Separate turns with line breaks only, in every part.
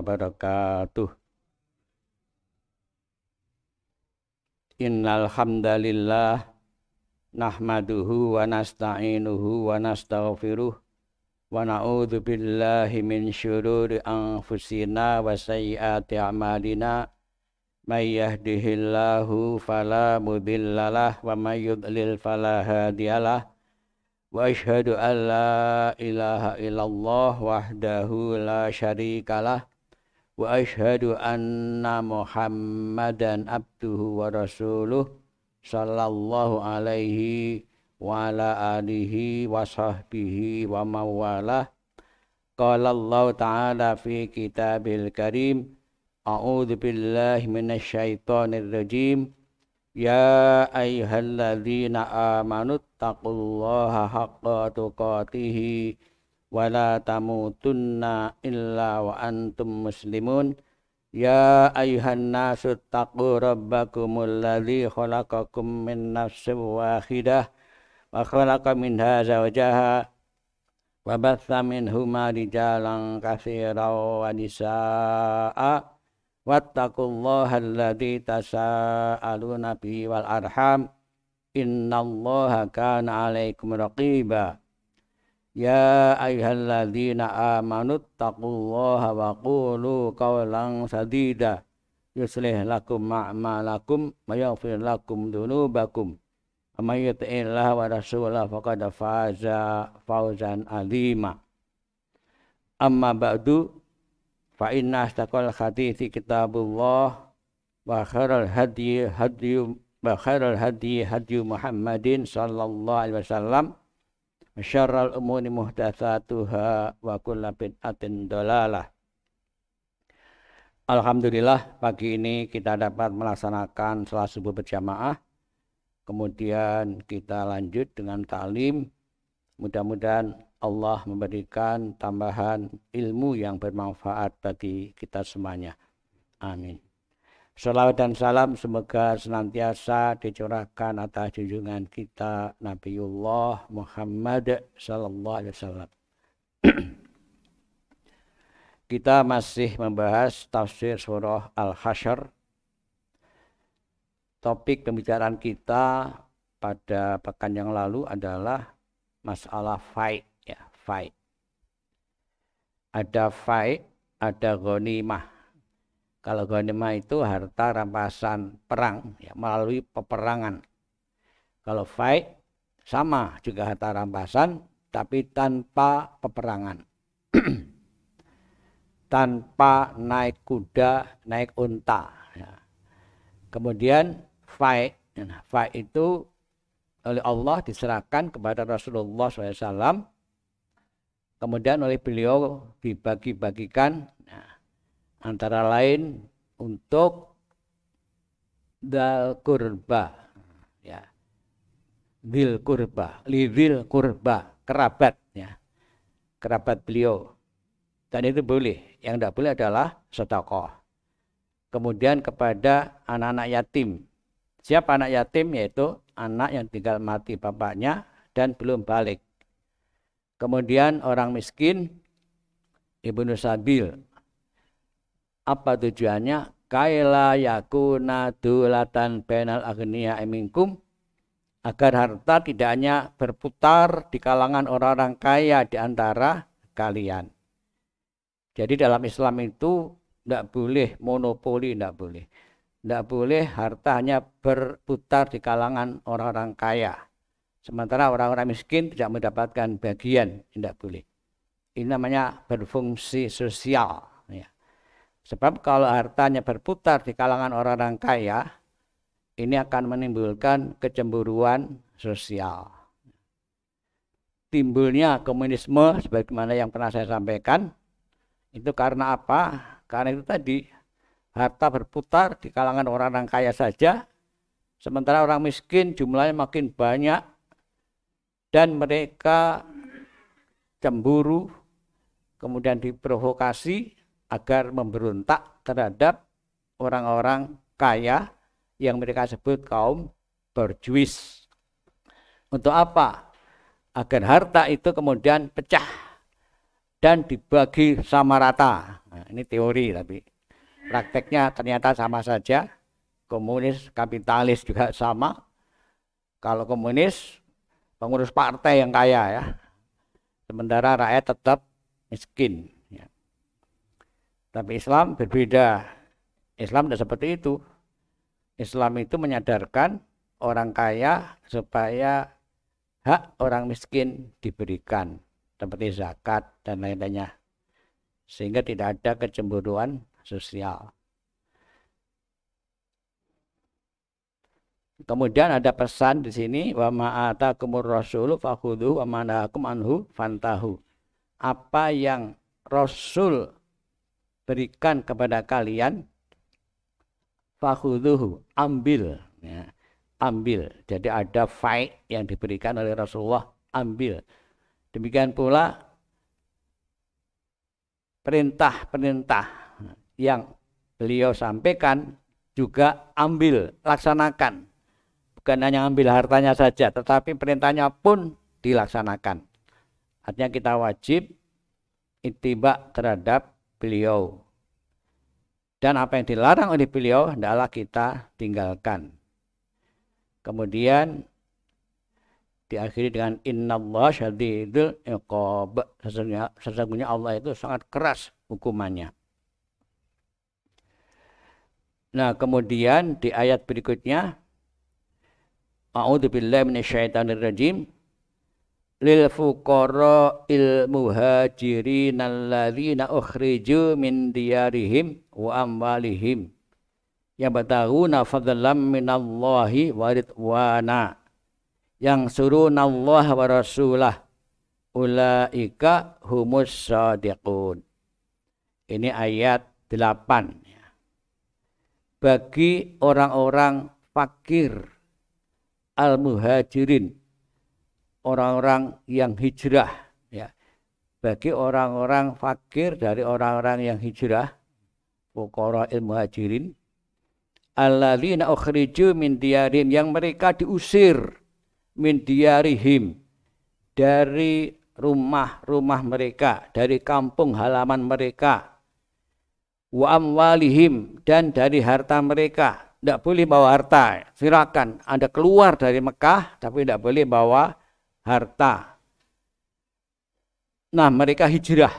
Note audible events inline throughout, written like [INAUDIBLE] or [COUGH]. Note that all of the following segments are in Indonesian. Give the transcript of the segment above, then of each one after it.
wabarakatuh. Innal hamdalillah nahmaduhu wa nasta'inuhu wa nastaghfiruh wa na'udzu billahi min syururi anfusina wa sayyiati a'malina may yahdihillahu fala mudhillalah wa may yudlil fala hadiyalah واشهد ان لا اله الا الله وحده لا شريك wa ashadu anna muhammadan abduhu wa rasuluh sallallahu alaihi wa ala alihi wa sahbihi wa mawalah qala Allah ta'ala fi kitabil karim a'udhu billahi minasyaitonir rajim ya ayuhalladzina amanu taqullaha haqqa tuqatihi wala tamutunna illa wa antum muslimun ya ayuhan nasu taqu rabbakumul ladzi khalaqakum min nafsin wahidah wa khalaqa minha zawjaha wa batha minhuma rijalan katsiran wa nisaa'a wattaqullaha alladzi tasaaluna bihi wal arham innallaha kana 'alaikum raqiba Ya ayyuhalladzina amanu taqullaha wa qulu qawlan sadida yuslih lakum ma'malakum wa yaghfir lakum dhunubakum amay yuti'illah wa rasulah faqad faza fawzan alima amma ba'du fa inna astaqal hadithi kitabullah wa khairal hadyi hadyu wa khairal hadyi hadyu Muhammadin sallallahu alaihi wasallam syarral umuri muhdatsatuha wa kullu bid'atin dalalah. Alhamdulillah pagi ini kita dapat melaksanakan salat subuh berjamaah. Kemudian kita lanjut dengan talim. Mudah-mudahan Allah memberikan tambahan ilmu yang bermanfaat bagi kita semuanya. Amin. Salawat dan salam semoga senantiasa dicurahkan atas junjungan kita Nabiullah Muhammad sallallahu alaihi wasallam. [CLEARS THROAT] kita masih membahas tafsir surah Al-Hasyr. Topik pembicaraan kita pada pekan yang lalu adalah masalah faid. ya, faid. Ada faid, ada ghanimah kalau ghanima itu harta rampasan perang ya, melalui peperangan. Kalau fight sama juga harta rampasan tapi tanpa peperangan. [CLEARS THROAT] tanpa naik kuda, naik unta. Ya. Kemudian fight, nah, fight itu oleh Allah diserahkan kepada Rasulullah SAW. Kemudian oleh beliau dibagi-bagikan. Nah, antara lain untuk dal kurba ya dil kurba lidil kurba kerabat ya kerabat beliau dan itu boleh yang tidak boleh adalah sotokoh kemudian kepada anak-anak yatim siapa anak yatim yaitu anak yang tinggal mati bapaknya dan belum balik kemudian orang miskin ibnu sabil apa tujuannya? Kaila yakuna dulatan penal agniya eminkum agar harta tidak hanya berputar di kalangan orang-orang kaya di antara kalian. Jadi dalam Islam itu tidak boleh monopoli, tidak boleh. Tidak boleh harta hanya berputar di kalangan orang-orang kaya. Sementara orang-orang miskin tidak mendapatkan bagian, tidak boleh. Ini namanya berfungsi sosial. Sebab kalau hartanya berputar di kalangan orang-orang kaya, ini akan menimbulkan kecemburuan sosial. Timbulnya komunisme sebagaimana yang pernah saya sampaikan, itu karena apa? Karena itu tadi harta berputar di kalangan orang-orang kaya saja, sementara orang miskin jumlahnya makin banyak dan mereka cemburu, kemudian diprovokasi agar memberontak terhadap orang-orang kaya yang mereka sebut kaum berjuis. Untuk apa? Agar harta itu kemudian pecah dan dibagi sama rata. Nah, ini teori tapi prakteknya ternyata sama saja. Komunis, kapitalis juga sama. Kalau komunis, pengurus partai yang kaya ya. Sementara rakyat tetap miskin. Tapi Islam berbeda. Islam tidak seperti itu. Islam itu menyadarkan orang kaya supaya hak orang miskin diberikan seperti zakat dan lain-lainnya sehingga tidak ada kecemburuan sosial. Kemudian ada pesan di sini wa ma'ata kumur rasulu fakhudhu wa manahakum anhu fantahu. Apa yang Rasul berikan kepada kalian fakhuduhu ambil ya ambil jadi ada faid yang diberikan oleh Rasulullah ambil demikian pula perintah-perintah yang beliau sampaikan juga ambil laksanakan bukan hanya ambil hartanya saja tetapi perintahnya pun dilaksanakan artinya kita wajib itibak terhadap beliau. Dan apa yang dilarang oleh beliau hendaklah kita tinggalkan. Kemudian diakhiri dengan Allah syadidul iqab. Sesungguhnya, sesungguhnya Allah itu sangat keras hukumannya. Nah, kemudian di ayat berikutnya A'udzubillahi billahi lil fuqara il muhajirin alladzina ukhriju min diyarihim wa amwalihim yabtaguna fadlan minallahi wa ridwana yang suruh Allah wa rasulah ulaika humus sadiqun ini ayat 8 bagi orang-orang fakir al muhajirin orang-orang yang hijrah ya bagi orang-orang fakir dari orang-orang yang hijrah fuqara ilmu hajirin alladzina ukhriju min diarim yang mereka diusir min diyarihim dari rumah-rumah mereka dari kampung halaman mereka wa amwalihim dan dari harta mereka tidak boleh bawa harta silakan anda keluar dari Mekah tapi tidak boleh bawa harta. Nah, mereka hijrah.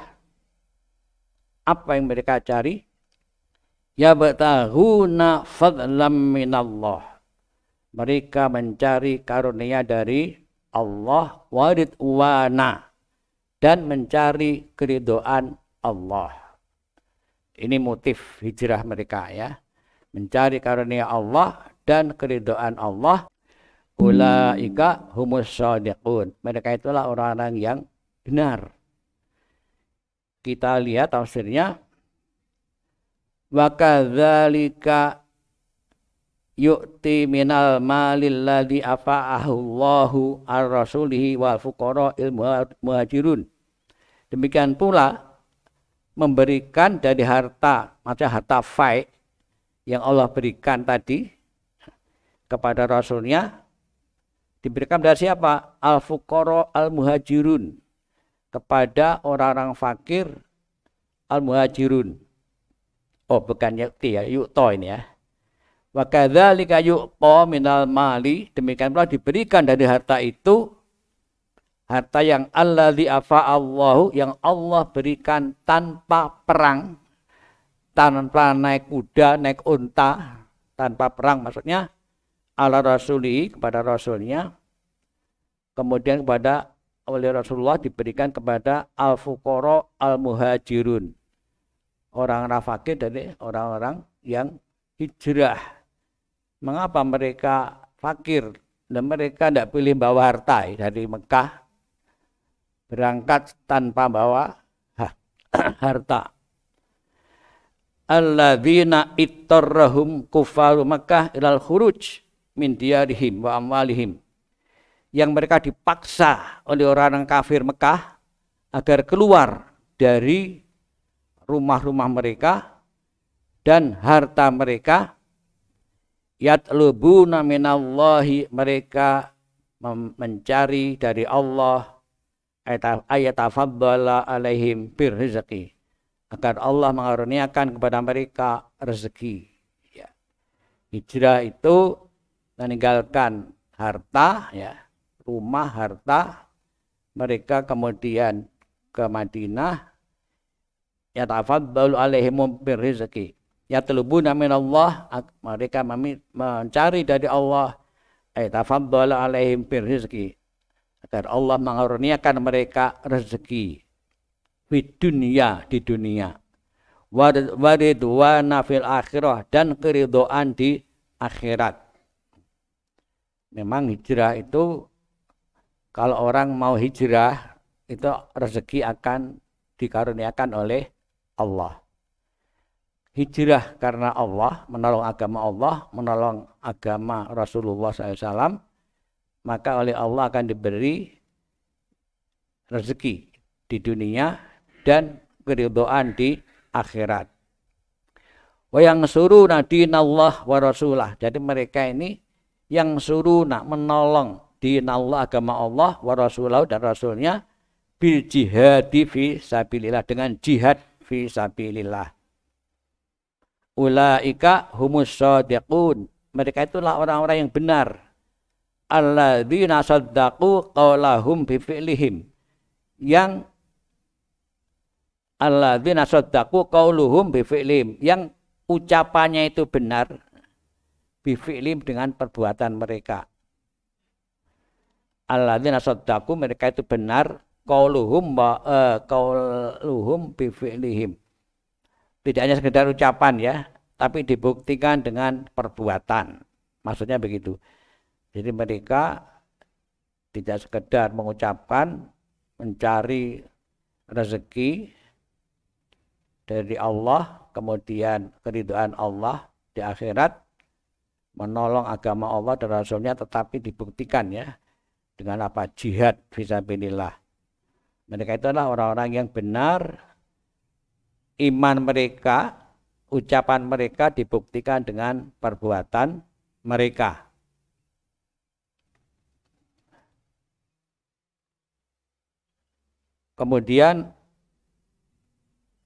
Apa yang mereka cari? Ya Yabtaghuna fadlam minallah. Mereka mencari karunia dari Allah warid wana, dan mencari keridoan Allah. Ini motif hijrah mereka ya. Mencari karunia Allah dan keridoan Allah ulaika humus shodiqun mereka itulah orang-orang yang benar kita lihat tafsirnya wa kadzalika yu'ti minal malil ladhi afa'ahu Allahu ar-rasulihi wal fukoro ilmu muhajirun demikian pula memberikan dari harta macam harta fai yang Allah berikan tadi kepada rasulnya Diberikan dari siapa? Al-Fuqara Al-Muhajirun. Kepada orang-orang fakir Al-Muhajirun. Oh, bukan yakti ya, yukto ini ya. Wa kadzalika yuqta minal mali, demikian pula diberikan dari harta itu harta yang alladzi afa Allahu yang Allah berikan tanpa perang tanpa naik kuda, naik unta, tanpa perang maksudnya ala rasuli kepada rasulnya kemudian kepada oleh Rasulullah diberikan kepada al fuqara al muhajirun orang rafakir dari orang-orang yang hijrah mengapa mereka fakir dan mereka tidak pilih bawa harta dari Mekah berangkat tanpa bawa [CLEARS THROAT] harta alladzina ittarrahum kufaru Mekah ilal khuruj min diarihim wa amwalihim yang mereka dipaksa oleh orang orang kafir Mekah agar keluar dari rumah-rumah mereka dan harta mereka yatlubuna minallahi mereka mencari dari Allah ayat ayatafaddala alaihim bir rizqi agar Allah mengaruniakan kepada mereka rezeki ya. hijrah itu meninggalkan harta ya rumah harta mereka kemudian ke Madinah ya tafaddalu alaihim birrizqi ya telubu namin Allah. mereka mencari dari Allah eh tafaddala alaihim birrizqi agar Allah mengaruniakan mereka rezeki di dunia di dunia waridwana fil akhirah dan keridoan di akhirat memang hijrah itu kalau orang mau hijrah itu rezeki akan dikaruniakan oleh Allah. Hijrah karena Allah, menolong agama Allah, menolong agama Rasulullah SAW, maka oleh Allah akan diberi rezeki di dunia dan keridoan di akhirat. Wa yang suruh nadinallah wa rasulah. Jadi mereka ini yang suruh nak menolong din Allah agama Allah wa rasulahu dan rasulnya bil jihad fi sabilillah dengan jihad fi sabilillah ulaika humus shodiqun mereka itulah orang-orang yang benar alladzina saddaqu qawlahum bi fi'lihim yang alladzina saddaqu qawluhum bi fi'lihim yang ucapannya itu benar bifi'lim dengan perbuatan mereka. Alladzina saddaku mereka itu benar qauluhum kauluhum eh, Tidak hanya sekedar ucapan ya, tapi dibuktikan dengan perbuatan. Maksudnya begitu. Jadi mereka tidak sekedar mengucapkan mencari rezeki dari Allah, kemudian keriduan Allah di akhirat, menolong agama Allah dan Rasulnya tetapi dibuktikan ya dengan apa jihad visabilillah mereka itulah orang-orang yang benar iman mereka ucapan mereka dibuktikan dengan perbuatan mereka kemudian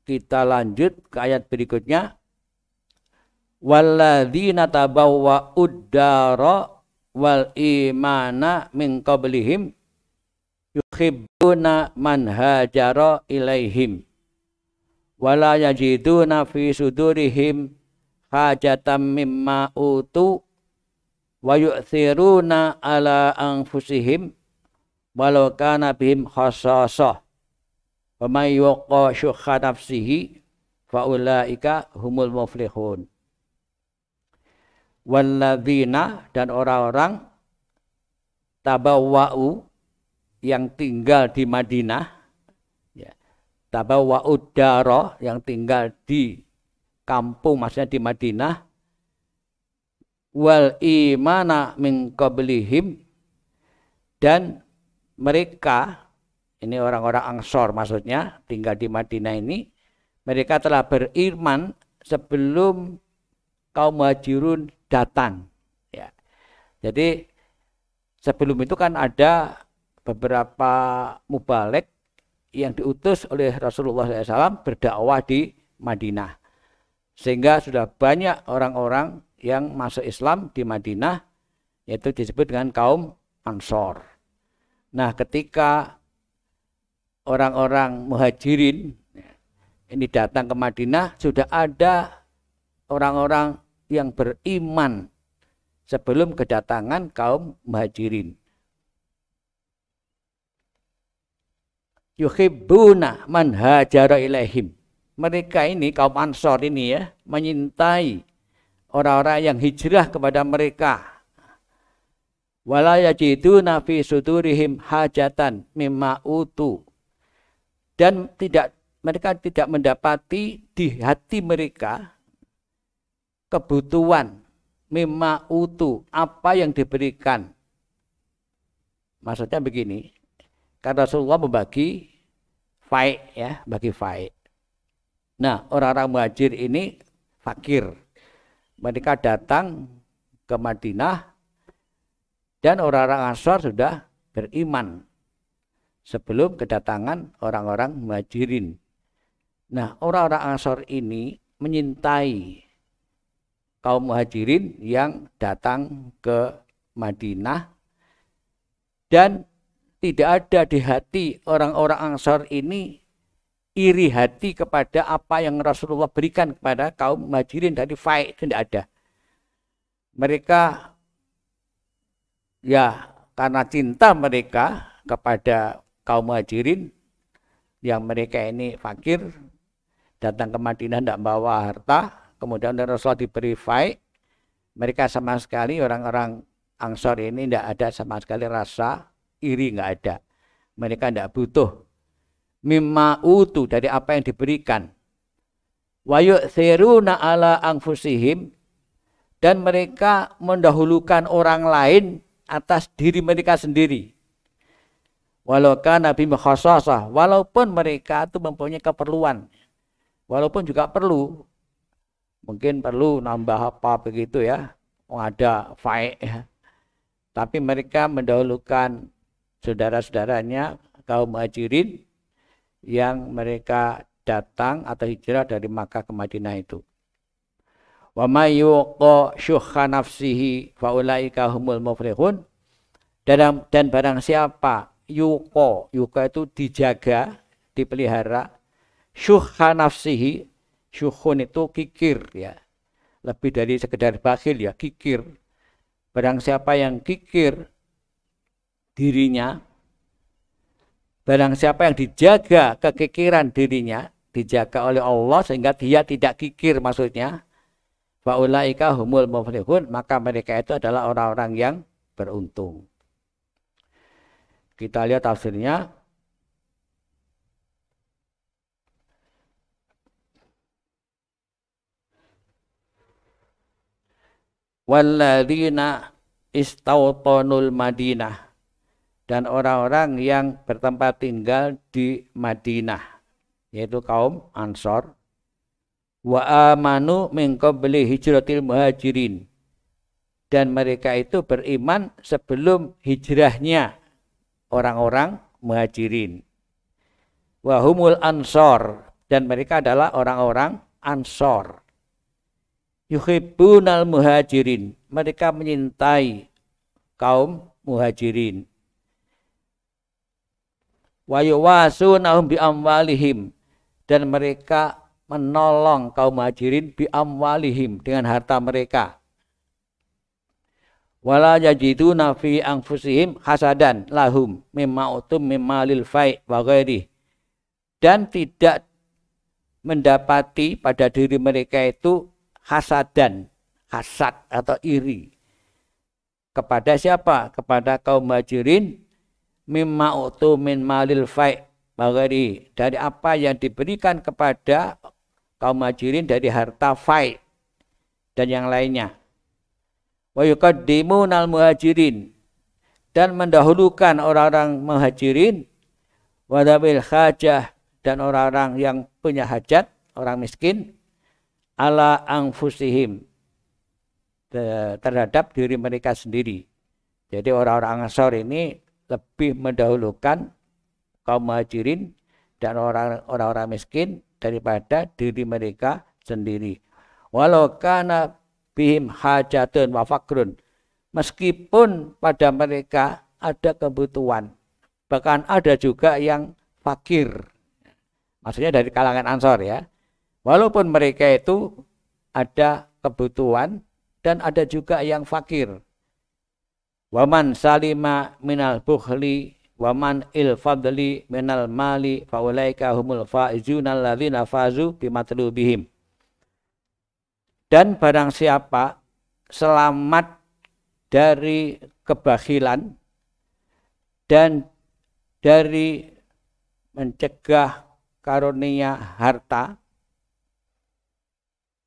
kita lanjut ke ayat berikutnya walladzina tabawwa uddara wal imana min qablihim yuhibbuna man hajara ilaihim wala yajiduna fi sudurihim hajatan mimma utu wa yu'thiruna ala anfusihim walau kana bihim khasasah wa may yuqa syukha nafsihi fa ulaika humul muflihun Walladzina dan orang-orang tabawwa'u yang tinggal di Madinah ya. Tabawwa'u daro yang tinggal di kampung maksudnya di Madinah wal imana min qablihim dan mereka ini orang-orang angsor maksudnya tinggal di Madinah ini mereka telah beriman sebelum kaum hajirun datang. Ya. Jadi sebelum itu kan ada beberapa mubalek yang diutus oleh Rasulullah SAW berdakwah di Madinah. Sehingga sudah banyak orang-orang yang masuk Islam di Madinah, yaitu disebut dengan kaum Ansor. Nah ketika orang-orang muhajirin ini datang ke Madinah, sudah ada orang-orang yang beriman sebelum kedatangan kaum muhajirin. Yuhibbuna man hajara ilaihim. Mereka ini kaum Ansor ini ya menyintai orang-orang yang hijrah kepada mereka. Wala nafi sudurihim hajatan mimma utu. Dan tidak mereka tidak mendapati di hati mereka kebutuhan mema utu apa yang diberikan maksudnya begini karena Rasulullah membagi faik ya bagi faik nah orang-orang muhajir ini fakir mereka datang ke Madinah dan orang-orang Ansar sudah beriman sebelum kedatangan orang-orang muhajirin nah orang-orang Ansar ini menyintai kaum muhajirin yang datang ke Madinah dan tidak ada di hati orang-orang Ansor ini iri hati kepada apa yang Rasulullah berikan kepada kaum muhajirin dari faik tidak ada. Mereka ya karena cinta mereka kepada kaum muhajirin yang mereka ini fakir datang ke Madinah tidak bawa harta kemudian Rasulullah diberi faik mereka sama sekali orang-orang Angsor ini tidak ada sama sekali rasa iri nggak ada mereka tidak butuh mimma utu dari apa yang diberikan wayuk seru ala angfusihim dan mereka mendahulukan orang lain atas diri mereka sendiri walau nabi mukhasasah walaupun mereka itu mempunyai keperluan walaupun juga perlu mungkin perlu nambah apa begitu ya oh, ada faik ya. tapi mereka mendahulukan saudara-saudaranya kaum muhajirin yang mereka datang atau hijrah dari Makkah ke Madinah itu wa may syukha nafsihi faulaika humul mufrihun dan dan barang siapa yuqa yuqa itu dijaga dipelihara syukha nafsihi syuhun itu kikir ya. Lebih dari sekedar bakhil ya, kikir. Barang siapa yang kikir dirinya, barang siapa yang dijaga kekikiran dirinya, dijaga oleh Allah sehingga dia tidak kikir maksudnya. Faulaika humul muflihun, maka mereka itu adalah orang-orang yang beruntung. Kita lihat tafsirnya. walladzina istautonul Madinah dan orang-orang yang bertempat tinggal di Madinah yaitu kaum Ansor wa amanu min hijratil muhajirin dan mereka itu beriman sebelum hijrahnya orang-orang muhajirin wa humul ansor dan mereka adalah orang-orang ansor yuhibbunal muhajirin. Mereka menyintai kaum muhajirin. Wa yuwasunahum bi amwalihim dan mereka menolong kaum muhajirin bi amwalihim dengan harta mereka. Wala yajiduna fi anfusihim hasadan lahum mimma utum mimma lil fai wa ghairi. Dan tidak mendapati pada diri mereka itu hasadan, hasad atau iri. Kepada siapa? Kepada kaum majirin mimma utu min malil fai bagari dari apa yang diberikan kepada kaum majirin dari harta fai dan yang lainnya. Wa nal muhajirin dan mendahulukan orang-orang muhajirin wadabil hajah dan orang-orang yang punya hajat, orang miskin ala angfusihim terhadap diri mereka sendiri. Jadi orang-orang Ansor ini lebih mendahulukan kaum muhajirin dan orang-orang miskin daripada diri mereka sendiri. Walau karena bihim hajatun wa fakrun. Meskipun pada mereka ada kebutuhan. Bahkan ada juga yang fakir. Maksudnya dari kalangan Ansor ya Walaupun mereka itu ada kebutuhan dan ada juga yang fakir. Waman salima minal bukhli waman il fadli minal mali faulaika humul faizuna alladzina fazu bimatlubihim. Dan barang siapa selamat dari kebahilan dan dari mencegah karunia harta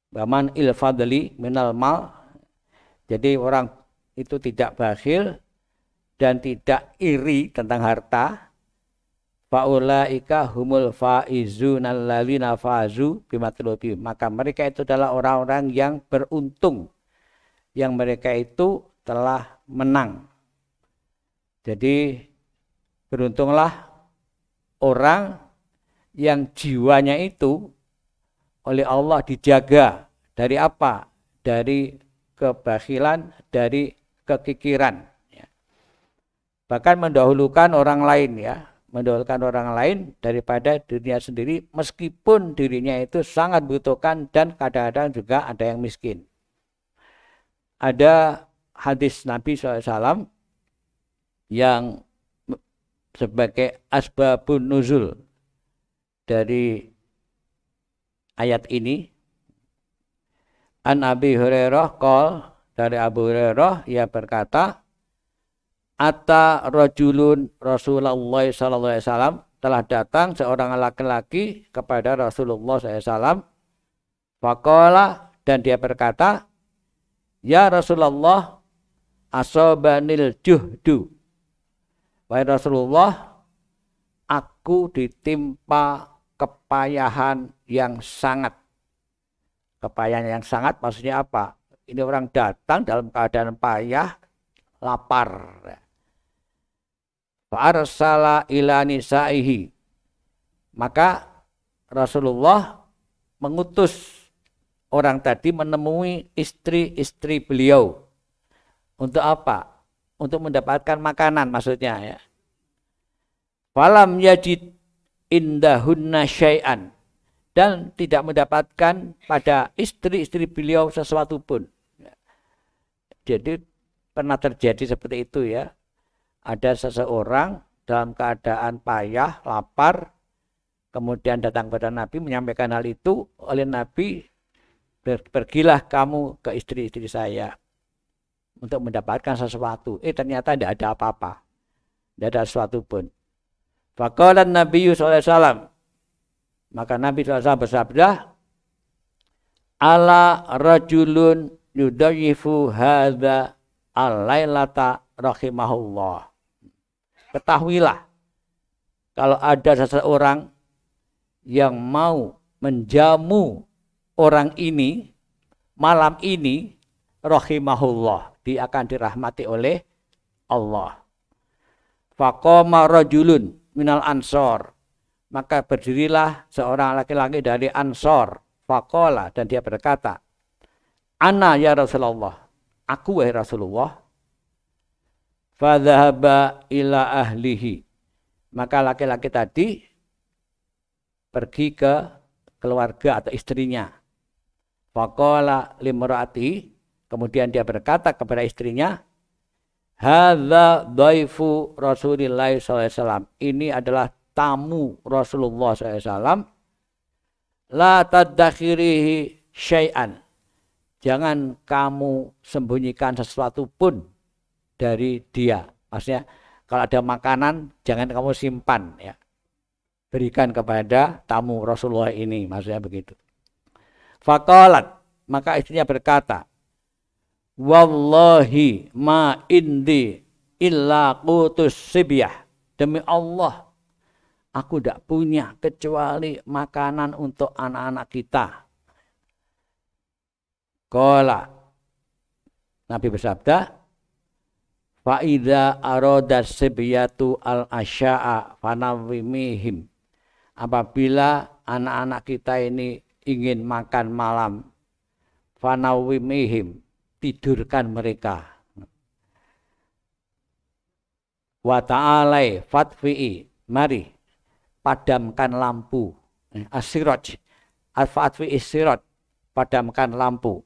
Baman il fadli minal mal. Jadi orang itu tidak bakhil dan tidak iri tentang harta. Faulaika humul faizun fazu bimatlubi. Maka mereka itu adalah orang-orang yang beruntung yang mereka itu telah menang. Jadi beruntunglah orang yang jiwanya itu oleh Allah dijaga dari apa? Dari kebahilan, dari kekikiran. Ya. Bahkan mendahulukan orang lain ya, mendahulukan orang lain daripada dirinya sendiri meskipun dirinya itu sangat butuhkan dan kadang-kadang juga ada yang miskin. Ada hadis Nabi SAW yang sebagai asbabun nuzul dari ayat ini An Abi Hurairah kol dari Abu Hurairah ia berkata Atta rajulun Rasulullah sallallahu alaihi wasallam telah datang seorang laki-laki kepada Rasulullah SAW. Fakola dan dia berkata, Ya Rasulullah, asobanil juhdu. Wahai Rasulullah, aku ditimpa kepayahan yang sangat. Kepayahan yang sangat maksudnya apa? Ini orang datang dalam keadaan payah, lapar. farsala ila nisaihi. Maka Rasulullah mengutus orang tadi menemui istri-istri beliau. Untuk apa? Untuk mendapatkan makanan maksudnya ya. Falam yajid indahunna syai'an dan tidak mendapatkan pada istri-istri beliau sesuatu pun. Jadi pernah terjadi seperti itu ya. Ada seseorang dalam keadaan payah, lapar, kemudian datang kepada Nabi menyampaikan hal itu oleh Nabi pergilah kamu ke istri-istri saya untuk mendapatkan sesuatu. Eh ternyata tidak ada apa-apa. Tidak ada sesuatu pun. fakohat Nabi Yusuf alaihissalam. Maka Nabi SAW bersabda, Ala rajulun yudayifu hadha alailata rahimahullah. Ketahuilah, kalau ada seseorang yang mau menjamu orang ini, malam ini, rahimahullah. Dia akan dirahmati oleh Allah. Fakoma rajulun minal ansor maka berdirilah seorang laki-laki dari Ansor, Fakola, dan dia berkata, Ana ya Rasulullah, aku wahai Rasulullah, Fadhahaba ila ahlihi. Maka laki-laki tadi pergi ke keluarga atau istrinya. Fakola limurati, kemudian dia berkata kepada istrinya, Hadza daifu Rasulillah SAW. Ini adalah tamu Rasulullah SAW la tadakhirihi syai'an jangan kamu sembunyikan sesuatu pun dari dia maksudnya kalau ada makanan jangan kamu simpan ya berikan kepada tamu Rasulullah ini maksudnya begitu Fakolat maka istrinya berkata Wallahi ma indi illa qutus sibyah demi Allah Aku tidak punya kecuali makanan untuk anak-anak kita. Kola. Nabi bersabda, Fa'idha aroda sebiyatu al-asya'a fanawimihim. Apabila anak-anak kita ini ingin makan malam, fanawimihim, tidurkan mereka wa ta'alai fatfi'i mari padamkan lampu. Eh, Asiraj. Alfaatwi isiraj. Padamkan lampu.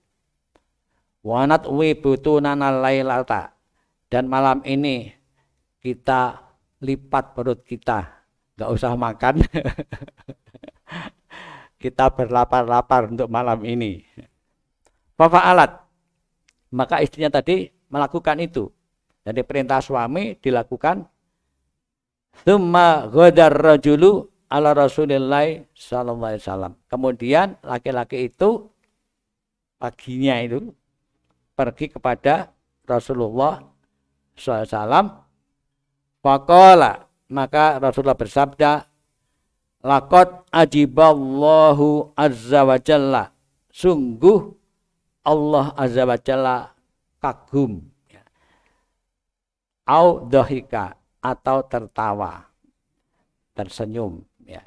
Wanat wi butunana lailata. Dan malam ini kita lipat perut kita. Gak usah makan. [LAUGHS] kita berlapar-lapar untuk malam ini. Papa alat Maka istrinya tadi melakukan itu. dan perintah suami dilakukan Thumma ghadar rajulu ala Rasulillah sallallahu alaihi wasallam. Kemudian laki-laki itu paginya itu pergi kepada Rasulullah SAW. Fakola maka Rasulullah bersabda, Lakot ajiballahu azza wa jalla. Sungguh Allah azza wa jalla kagum. Ya. Au dahika atau tertawa, tersenyum. Ya.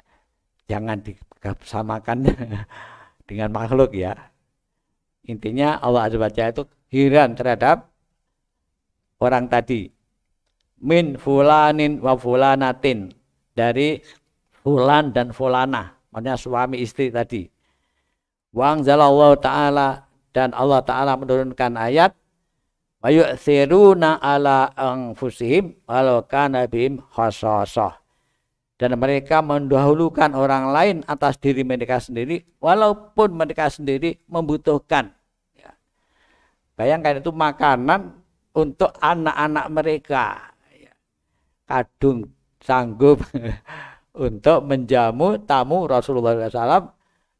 Jangan disamakan [LAUGHS] dengan makhluk ya. Intinya Allah Azza wa itu hiran terhadap orang tadi. Min fulanin wa fulanatin. Dari fulan dan fulana. Maksudnya suami istri tadi. Wang Allah Ta'ala dan Allah Ta'ala menurunkan ayat Wayu'thiruna ala anfusihim walau kana khasasah. Dan mereka mendahulukan orang lain atas diri mereka sendiri walaupun mereka sendiri membutuhkan. Ya. Bayangkan itu makanan untuk anak-anak mereka. Ya. Kadung sanggup [LAUGHS] untuk menjamu tamu Rasulullah SAW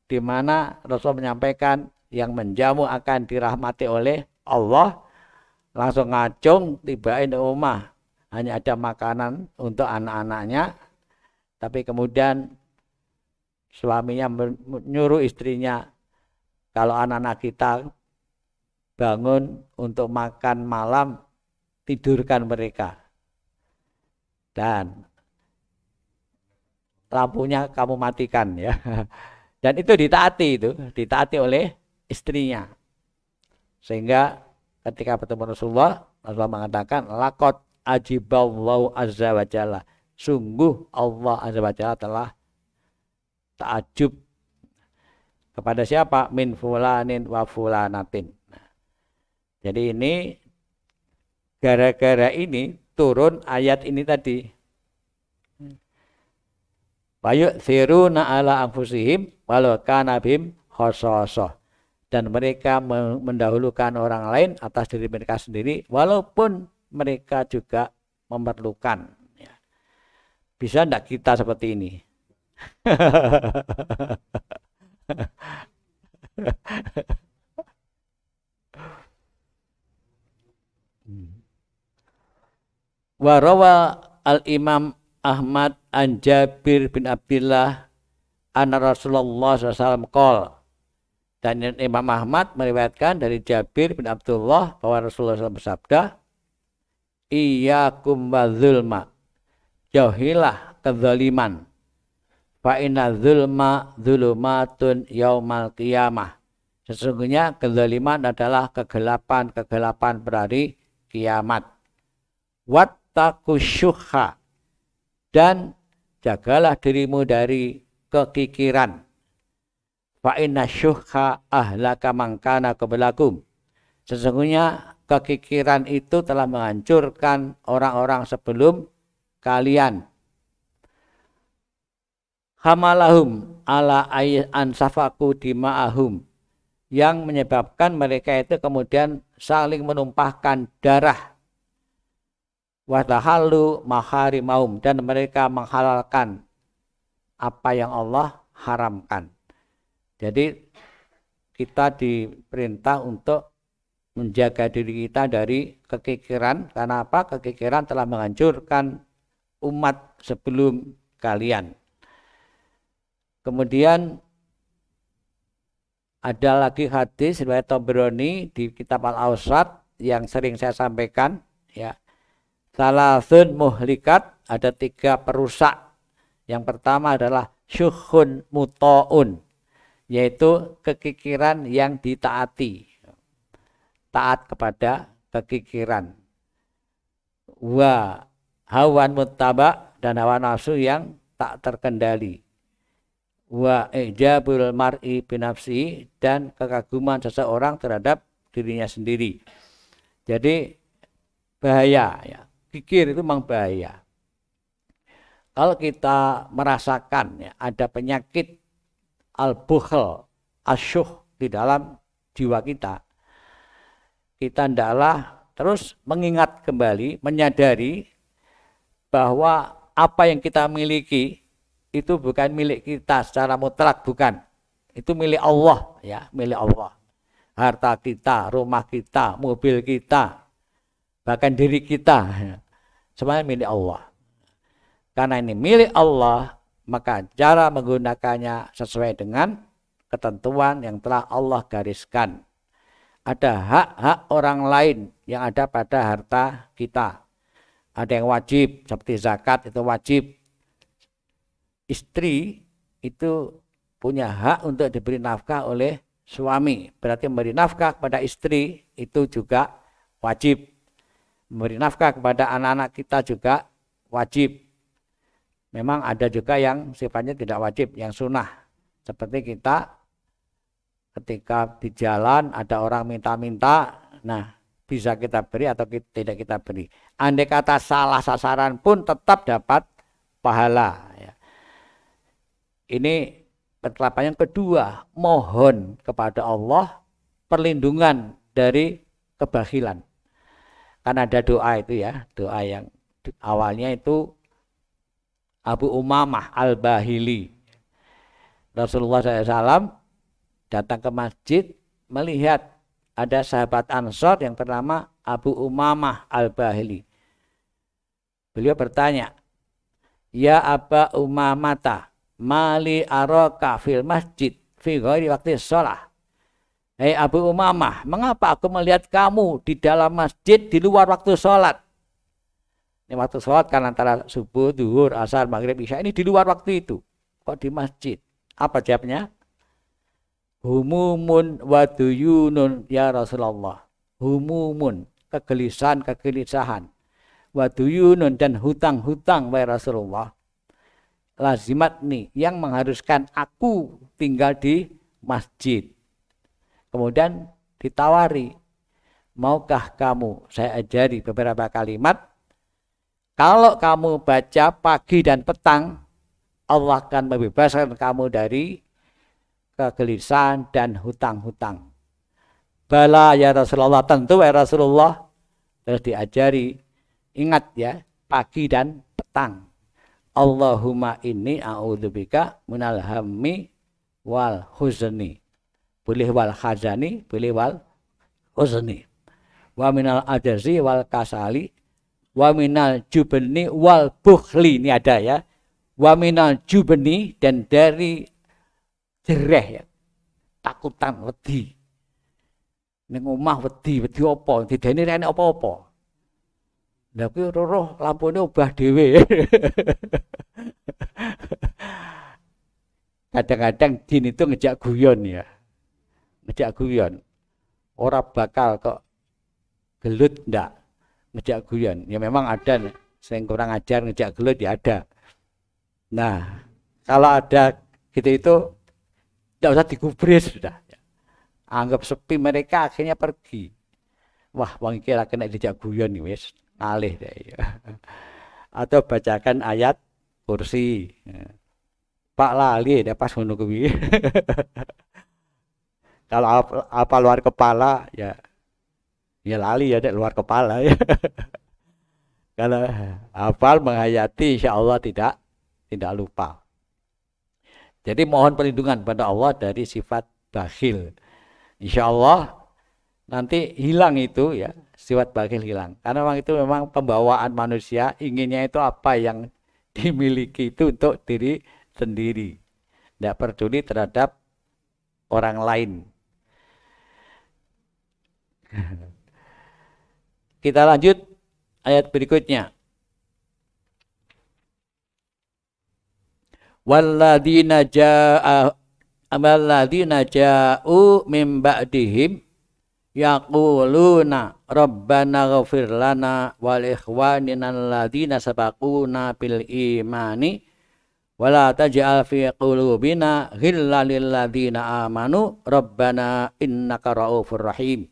di mana Rasul menyampaikan yang menjamu akan dirahmati oleh Allah langsung ngacung tibain di rumah hanya ada makanan untuk anak-anaknya tapi kemudian suaminya menyuruh istrinya kalau anak-anak kita bangun untuk makan malam tidurkan mereka dan lampunya kamu matikan ya dan itu ditaati itu ditaati oleh istrinya sehingga ketika bertemu Rasulullah Rasulullah mengatakan lakot ajiballahu azza wa jalla sungguh Allah azza wa jalla telah takjub kepada siapa min fulanin wa fulanatin jadi ini gara-gara ini turun ayat ini tadi Wayuk siruna ala anfusihim walau kanabim khososoh dan mereka mendahulukan orang lain atas diri mereka sendiri walaupun mereka juga memerlukan ya. bisa tidak kita seperti ini [LAUGHS] Warawa al-imam Ahmad an Jabir bin Abdullah anna Rasulullah sallallahu alaihi kol dan Imam Ahmad meriwayatkan dari Jabir bin Abdullah bahwa Rasulullah SAW bersabda, Iyakum zulma, jauhilah kezaliman. fa inna zulma zulumatun yaumal qiyamah. Sesungguhnya kezaliman adalah kegelapan-kegelapan berhari kiamat. Wattakusyuha. Dan jagalah dirimu dari kekikiran fa inna syuhha ahlaka mangkana kebelakum. Sesungguhnya kekikiran itu telah menghancurkan orang-orang sebelum kalian. Hamalahum ala ansafaku dima'ahum. Yang menyebabkan mereka itu kemudian saling menumpahkan darah. Wadahalu ma'harimahum Dan mereka menghalalkan apa yang Allah haramkan. Jadi kita diperintah untuk menjaga diri kita dari kekikiran. Karena apa? Kekikiran telah menghancurkan umat sebelum kalian. Kemudian ada lagi hadis riwayat Tobroni di kitab Al-Ausat yang sering saya sampaikan ya. Salasun muhlikat ada tiga perusak. Yang pertama adalah syuhun mutaun yaitu kekikiran yang ditaati. Taat kepada kekikiran. Wa hawan mutaba dan hawa nafsu yang tak terkendali. Wa ijabul mar'i binafsi dan kekaguman seseorang terhadap dirinya sendiri. Jadi bahaya ya. Kikir itu memang bahaya. Kalau kita merasakan ya, ada penyakit al-bukhl, asyuh di dalam jiwa kita. Kita ndaklah terus mengingat kembali, menyadari bahwa apa yang kita miliki itu bukan milik kita secara mutlak, bukan. Itu milik Allah, ya, milik Allah. Harta kita, rumah kita, mobil kita, bahkan diri kita. Ya. Semuanya milik Allah. Karena ini milik Allah, maka cara menggunakannya sesuai dengan ketentuan yang telah Allah gariskan. Ada hak-hak orang lain yang ada pada harta kita. Ada yang wajib, seperti zakat itu wajib. Istri itu punya hak untuk diberi nafkah oleh suami. Berarti memberi nafkah kepada istri itu juga wajib. Memberi nafkah kepada anak-anak kita juga wajib memang ada juga yang sifatnya tidak wajib, yang sunnah. Seperti kita ketika di jalan ada orang minta-minta, nah bisa kita beri atau kita, tidak kita beri. Andai kata salah sasaran pun tetap dapat pahala. Ya. Ini penerapan yang kedua, mohon kepada Allah perlindungan dari kebahilan. Karena ada doa itu ya, doa yang awalnya itu Abu Umamah Al-Bahili. Rasulullah SAW datang ke masjid melihat ada sahabat Ansor yang bernama Abu Umamah Al-Bahili. Beliau bertanya, Ya Aba Umamata, mali araka fil masjid fi ghairi waktu sholah. Hei Abu Umamah, mengapa aku melihat kamu di dalam masjid di luar waktu sholat? Ini waktu sholat kan antara subuh, duhur, asar, maghrib, isya. Ini di luar waktu itu. Kok di masjid? Apa jawabnya? Humumun wa duyunun ya Rasulullah. Humumun, kegelisahan, kegelisahan. Wa duyunun dan hutang-hutang wahai Rasulullah. Lazimat nih yang mengharuskan aku tinggal di masjid. Kemudian ditawari, maukah kamu saya ajari beberapa kalimat kalau kamu baca pagi dan petang, Allah akan membebaskan kamu dari kegelisahan dan hutang-hutang. Bala ya Rasulullah, tentu ya Rasulullah. Terus diajari, ingat ya, pagi dan petang. Allahumma ini a'udzubika minal hammi wal huzni. Boleh wal khazani, boleh wal huzni. Wa minal ajazi wal kasali waminal jubeni wal bukhli ini ada ya waminal jubeni dan dari jereh ya takutan wedi ning omah wedi wedi apa didene rene apa-apa lha kuwi roh lampune obah dhewe [LAUGHS] kadang-kadang jin itu ngejak guyon ya ngejak guyon ora bakal kok gelut ndak ngejak guyon ya memang ada sering kurang ajar ngejak gelut ya ada nah kalau ada gitu itu tidak usah digubris sudah anggap sepi mereka akhirnya pergi wah wong kira kena dijak guyon wes alih deh ya. [LAUGHS] atau bacakan ayat kursi Pak lali ya pas menunggu [LAUGHS] kalau apa luar kepala ya ya lali ya dek luar kepala ya [LAUGHS] karena hafal menghayati insya Allah tidak tidak lupa jadi mohon perlindungan pada Allah dari sifat bakhil insya Allah nanti hilang itu ya sifat bakhil hilang karena memang itu memang pembawaan manusia inginnya itu apa yang [LAUGHS] dimiliki itu untuk diri sendiri tidak peduli terhadap orang lain [LAUGHS] Kita lanjut ayat berikutnya. Walladina ja'a Walladina ja'u min ba'dihim yaquluna rabbana ghafir lana wal ikhwanina alladina sabaquna bil imani wala taj'al fi qulubina ghillan lil ladina amanu rabbana innaka raufur rahim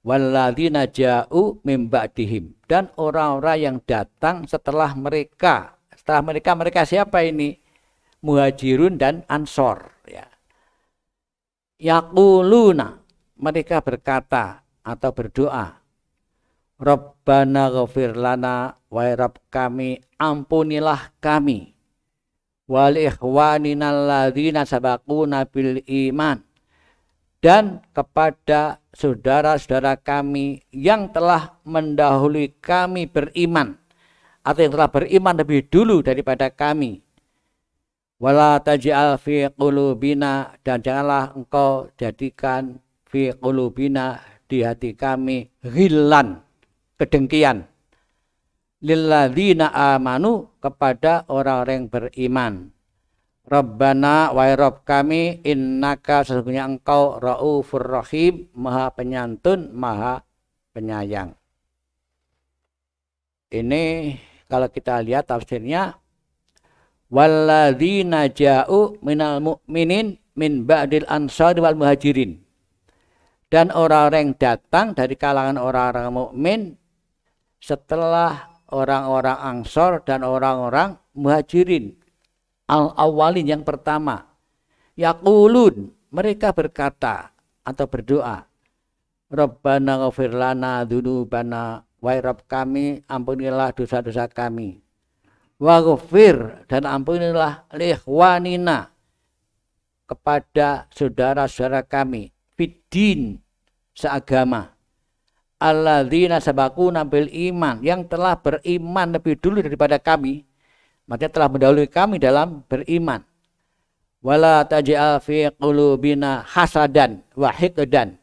Walladzina ja'u mim ba'dihim dan orang-orang yang datang setelah mereka. Setelah mereka mereka siapa ini? Muhajirun dan Ansor ya. Yaquluna mereka berkata atau berdoa Rabbana ghafir lana wa kami ampunilah kami wal ikhwanina alladzina sabaquna bil iman dan kepada saudara-saudara kami yang telah mendahului kami beriman atau yang telah beriman lebih dulu daripada kami. Wala taj'al fi qulubina dan janganlah engkau jadikan fi qulubina di hati kami hilan kedengkian lilladzina amanu kepada orang-orang yang beriman Rabbana wa Rabb kami innaka sesungguhnya engkau raufur rahim maha penyantun maha penyayang. Ini kalau kita lihat tafsirnya walladzina ja'u minal mu'minin min ba'dil ansar wal muhajirin. Dan orang-orang yang datang dari kalangan orang-orang mukmin setelah orang-orang ansor dan orang-orang muhajirin al awalin yang pertama yakulun mereka berkata atau berdoa Rabbana ghafir lana dzunubana wa Rabb kami ampunilah dosa-dosa kami wa ghafir dan ampunilah lihwanina kepada saudara-saudara kami fidin seagama alladzina sabaquna bil iman yang telah beriman lebih dulu daripada kami maka telah mendahului kami dalam beriman. Wala taj'al fi qulubina hasadan wa hiqdan.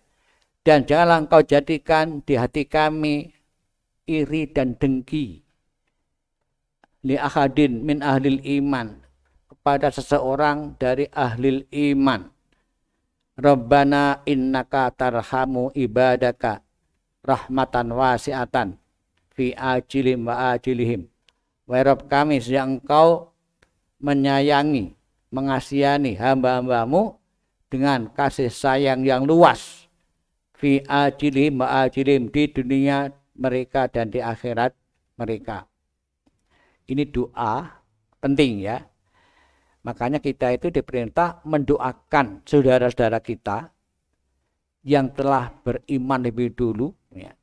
Dan janganlah engkau jadikan di hati kami iri dan dengki. Li ahadin min ahlil iman. Kepada seseorang dari ahlil iman. Rabbana innaka tarhamu ibadaka rahmatan wasi'atan fi ajilim wa ajilihim Wairab kami, yang engkau menyayangi, mengasihani hamba-hambamu dengan kasih sayang yang luas. Fi ajilim ma'ajilim di dunia mereka dan di akhirat mereka. Ini doa penting ya. Makanya kita itu diperintah mendoakan saudara-saudara kita yang telah beriman lebih dulu, ya,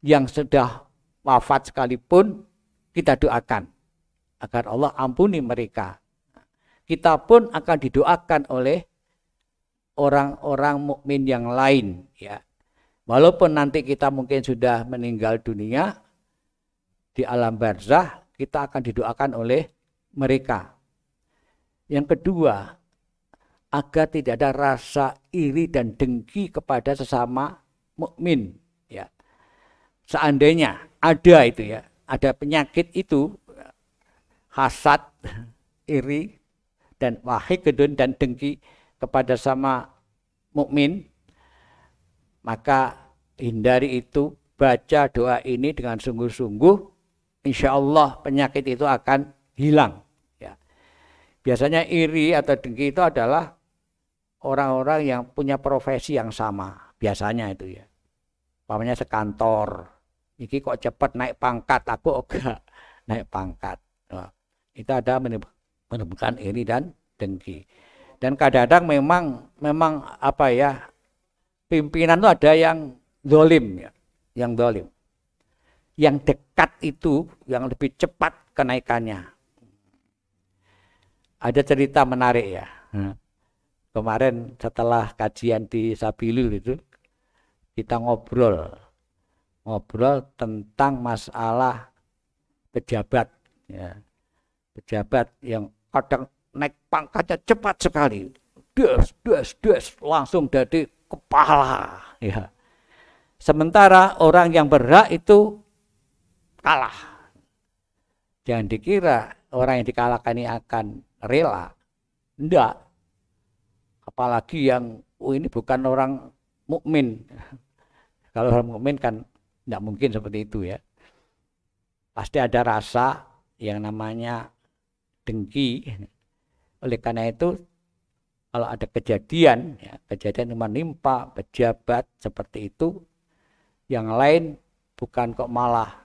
yang sudah wafat sekalipun kita doakan agar Allah ampuni mereka. Kita pun akan didoakan oleh orang-orang mukmin yang lain ya. Walaupun nanti kita mungkin sudah meninggal dunia di alam barzah, kita akan didoakan oleh mereka. Yang kedua, agar tidak ada rasa iri dan dengki kepada sesama mukmin ya. Seandainya ada itu ya, ada penyakit itu hasad, [LAUGHS] iri dan wahai kedun dan dengki kepada sama mukmin maka hindari itu baca doa ini dengan sungguh-sungguh insya Allah penyakit itu akan hilang ya. biasanya iri atau dengki itu adalah orang-orang yang punya profesi yang sama biasanya itu ya pamannya sekantor iki kok cepat naik pangkat aku enggak [LAUGHS] naik pangkat nah, itu ada menemukan ini dan dengki dan kadang-kadang memang memang apa ya pimpinan itu ada yang dolim ya yang dolim yang dekat itu yang lebih cepat kenaikannya ada cerita menarik ya nah, kemarin setelah kajian di Sabilul itu kita ngobrol ngobrol tentang masalah pejabat ya pejabat yang kadang naik pangkatnya cepat sekali des des des langsung jadi kepala ya sementara orang yang berhak itu kalah jangan dikira orang yang dikalahkan ini akan rela enggak apalagi yang oh ini bukan orang mukmin [LAUGHS] kalau orang mukmin kan tidak mungkin seperti itu ya. Pasti ada rasa yang namanya dengki. Oleh karena itu, kalau ada kejadian, ya, kejadian yang menimpa pejabat seperti itu, yang lain bukan kok malah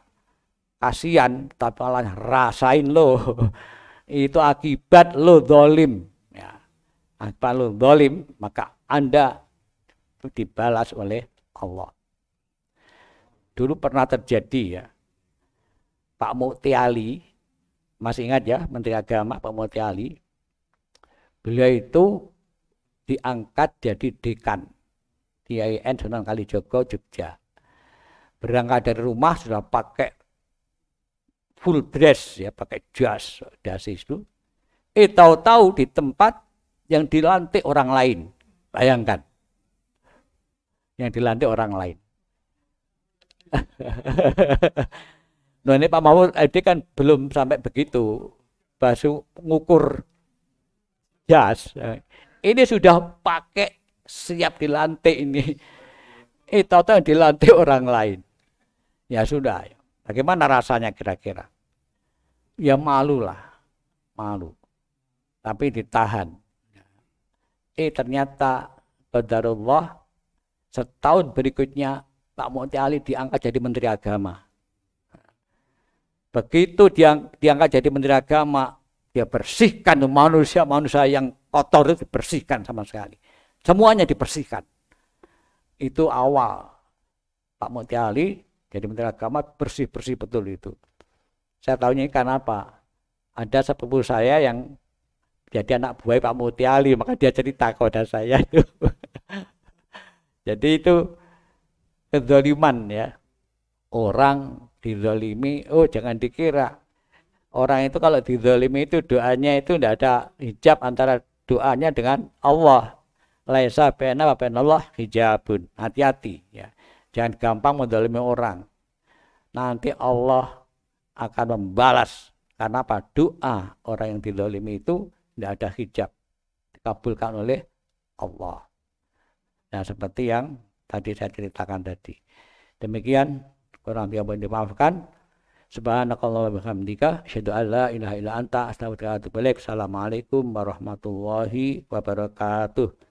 kasihan, tapi malah rasain lo. [LAUGHS] itu akibat lo dolim. Ya. Akibat lo dolim, maka Anda dibalas oleh Allah. Dulu pernah terjadi ya. Pak Mukti Ali, masih ingat ya Menteri Agama Pak Mukti Ali, beliau itu diangkat jadi dekan di IAIN Sunan Kalijogo Jogja. Berangkat dari rumah sudah pakai full dress ya, pakai jas dasi itu. Eh tahu-tahu di tempat yang dilantik orang lain. Bayangkan. Yang dilantik orang lain nah ini Pak Mahfud MD eh, kan belum sampai begitu basu ngukur jas ini sudah pakai siap dilantik ini eh tahu-tahu dilantik orang lain ya sudah ya. bagaimana rasanya kira-kira ya malu lah malu tapi ditahan eh ternyata Badarullah setahun berikutnya Pak Monti Ali diangkat jadi Menteri Agama. Begitu dia diangkat jadi Menteri Agama, dia bersihkan manusia-manusia yang kotor itu dibersihkan sama sekali. Semuanya dibersihkan. Itu awal Pak Monti Ali jadi Menteri Agama bersih-bersih betul itu. Saya tahunya ini karena apa? Ada sepupu saya yang jadi anak buah Pak Monti Ali, maka dia cerita kepada saya itu. [LAUGHS] jadi itu kedoliman ya. Orang didolimi, oh jangan dikira. Orang itu kalau didolimi itu doanya itu tidak ada hijab antara doanya dengan Allah. Laisa pena Allah hijabun. Hati-hati ya. Jangan gampang mendolimi orang. Nanti Allah akan membalas. Karena apa? Doa orang yang didolimi itu tidak ada hijab. Dikabulkan oleh Allah. Nah seperti yang tadi saya ceritakan tadi. Demikian kurang lebih boleh dimaafkan. Subhanakallah wa bihamdika asyhadu alla ilaha illa anta astaghfiruka wa atubu ilaik. Assalamualaikum warahmatullahi wabarakatuh.